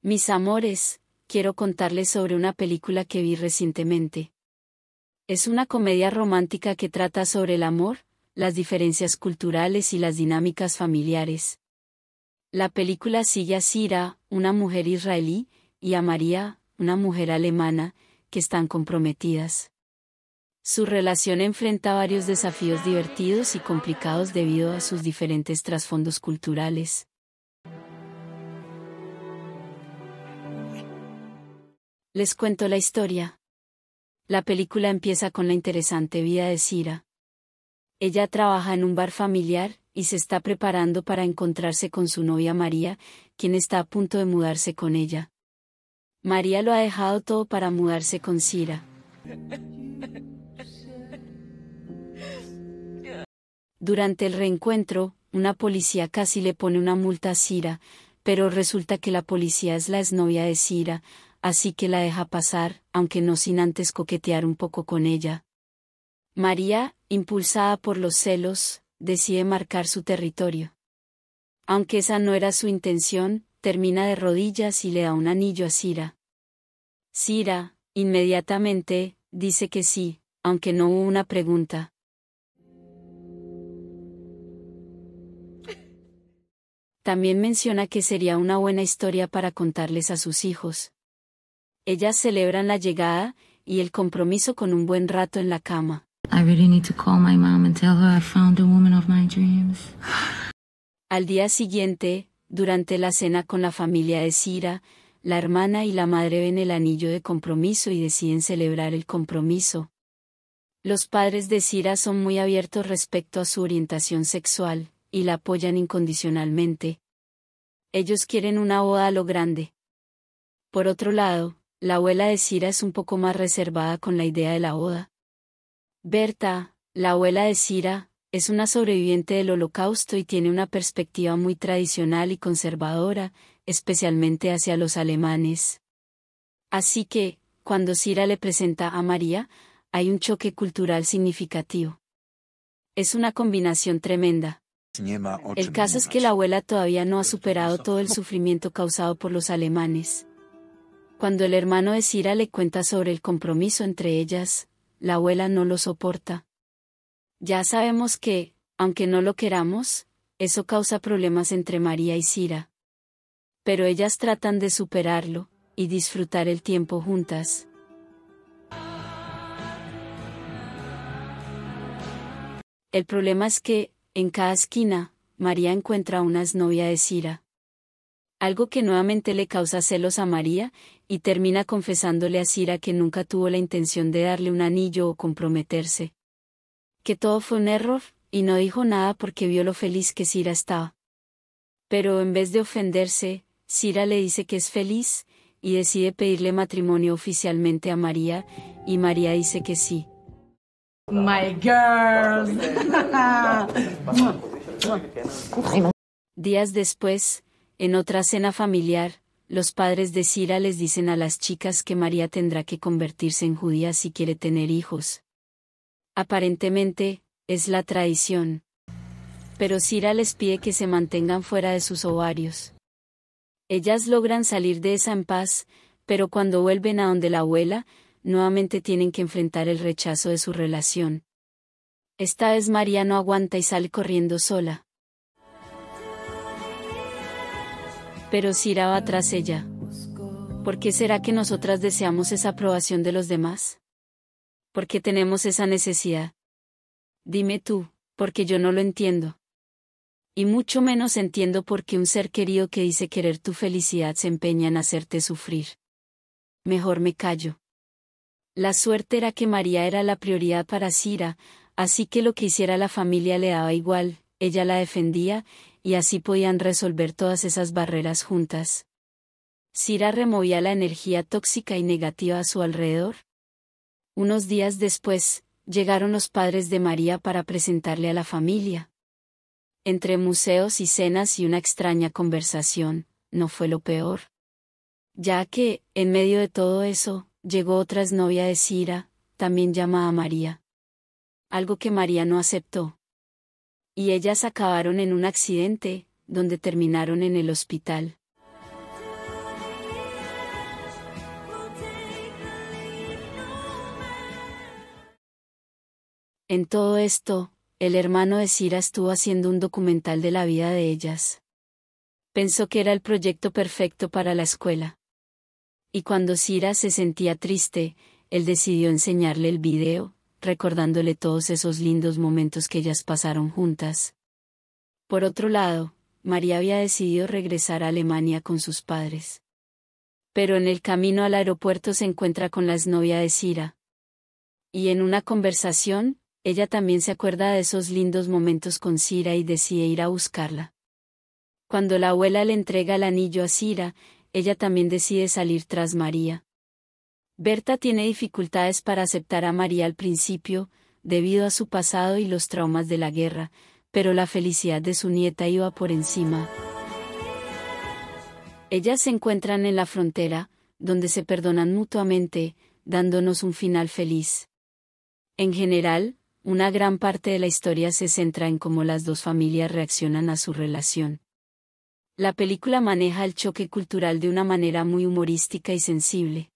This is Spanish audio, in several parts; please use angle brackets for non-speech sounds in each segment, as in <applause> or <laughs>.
Mis amores, quiero contarles sobre una película que vi recientemente. Es una comedia romántica que trata sobre el amor, las diferencias culturales y las dinámicas familiares. La película sigue a Sira, una mujer israelí, y a María, una mujer alemana, que están comprometidas. Su relación enfrenta varios desafíos divertidos y complicados debido a sus diferentes trasfondos culturales. Les cuento la historia. La película empieza con la interesante vida de Cira. Ella trabaja en un bar familiar, y se está preparando para encontrarse con su novia María, quien está a punto de mudarse con ella. María lo ha dejado todo para mudarse con Cira. Durante el reencuentro, una policía casi le pone una multa a Cira, pero resulta que la policía es la exnovia de Cira, así que la deja pasar, aunque no sin antes coquetear un poco con ella. María, impulsada por los celos, decide marcar su territorio. Aunque esa no era su intención, termina de rodillas y le da un anillo a Cira. Cira, inmediatamente, dice que sí, aunque no hubo una pregunta. También menciona que sería una buena historia para contarles a sus hijos. Ellas celebran la llegada y el compromiso con un buen rato en la cama. Al día siguiente, durante la cena con la familia de Sira, la hermana y la madre ven el anillo de compromiso y deciden celebrar el compromiso. Los padres de Sira son muy abiertos respecto a su orientación sexual, y la apoyan incondicionalmente. Ellos quieren una boda a lo grande. Por otro lado, la abuela de Cira es un poco más reservada con la idea de la boda. Berta, la abuela de Cira, es una sobreviviente del holocausto y tiene una perspectiva muy tradicional y conservadora, especialmente hacia los alemanes. Así que, cuando Cira le presenta a María, hay un choque cultural significativo. Es una combinación tremenda. El caso es que la abuela todavía no ha superado todo el sufrimiento causado por los alemanes. Cuando el hermano de Sira le cuenta sobre el compromiso entre ellas, la abuela no lo soporta. Ya sabemos que, aunque no lo queramos, eso causa problemas entre María y Sira. Pero ellas tratan de superarlo, y disfrutar el tiempo juntas. El problema es que, en cada esquina, María encuentra una exnovia de Sira. Algo que nuevamente le causa celos a María y termina confesándole a Cira que nunca tuvo la intención de darle un anillo o comprometerse. Que todo fue un error, y no dijo nada porque vio lo feliz que Cira estaba. Pero en vez de ofenderse, Cira le dice que es feliz, y decide pedirle matrimonio oficialmente a María, y María dice que sí. My girls. <laughs> Días después, en otra cena familiar, los padres de Cira les dicen a las chicas que María tendrá que convertirse en judía si quiere tener hijos. Aparentemente, es la traición. Pero Cira les pide que se mantengan fuera de sus ovarios. Ellas logran salir de esa en paz, pero cuando vuelven a donde la abuela, nuevamente tienen que enfrentar el rechazo de su relación. Esta vez María no aguanta y sale corriendo sola. pero Cira va tras ella. ¿Por qué será que nosotras deseamos esa aprobación de los demás? ¿Por qué tenemos esa necesidad? Dime tú, porque yo no lo entiendo. Y mucho menos entiendo por qué un ser querido que dice querer tu felicidad se empeña en hacerte sufrir. Mejor me callo. La suerte era que María era la prioridad para Sira, así que lo que hiciera la familia le daba igual, ella la defendía, y así podían resolver todas esas barreras juntas. Cira removía la energía tóxica y negativa a su alrededor. Unos días después, llegaron los padres de María para presentarle a la familia. Entre museos y cenas y una extraña conversación, no fue lo peor. Ya que, en medio de todo eso, llegó otra exnovia de Cira, también llamada María. Algo que María no aceptó y ellas acabaron en un accidente, donde terminaron en el hospital. En todo esto, el hermano de Cira estuvo haciendo un documental de la vida de ellas. Pensó que era el proyecto perfecto para la escuela. Y cuando Cira se sentía triste, él decidió enseñarle el video, recordándole todos esos lindos momentos que ellas pasaron juntas. Por otro lado, María había decidido regresar a Alemania con sus padres. Pero en el camino al aeropuerto se encuentra con la exnovia de Cira. Y en una conversación, ella también se acuerda de esos lindos momentos con Cira y decide ir a buscarla. Cuando la abuela le entrega el anillo a Cira, ella también decide salir tras María. Berta tiene dificultades para aceptar a María al principio, debido a su pasado y los traumas de la guerra, pero la felicidad de su nieta iba por encima. Ellas se encuentran en la frontera, donde se perdonan mutuamente, dándonos un final feliz. En general, una gran parte de la historia se centra en cómo las dos familias reaccionan a su relación. La película maneja el choque cultural de una manera muy humorística y sensible.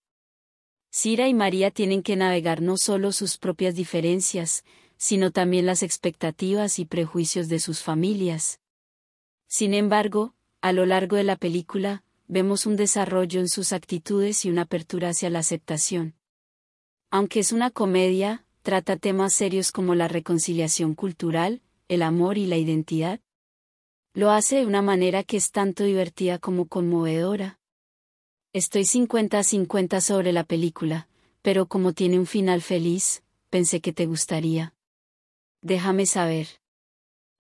Sira y María tienen que navegar no solo sus propias diferencias, sino también las expectativas y prejuicios de sus familias. Sin embargo, a lo largo de la película, vemos un desarrollo en sus actitudes y una apertura hacia la aceptación. Aunque es una comedia, trata temas serios como la reconciliación cultural, el amor y la identidad. Lo hace de una manera que es tanto divertida como conmovedora. Estoy 50 a 50 sobre la película, pero como tiene un final feliz, pensé que te gustaría. Déjame saber.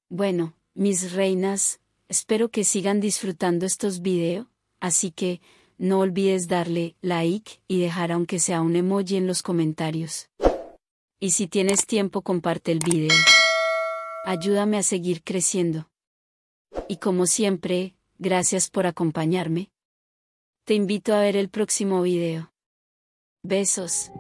Bueno, mis reinas, espero que sigan disfrutando estos videos, así que, no olvides darle like y dejar aunque sea un emoji en los comentarios. Y si tienes tiempo comparte el video. Ayúdame a seguir creciendo. Y como siempre, gracias por acompañarme. Te invito a ver el próximo video. Besos.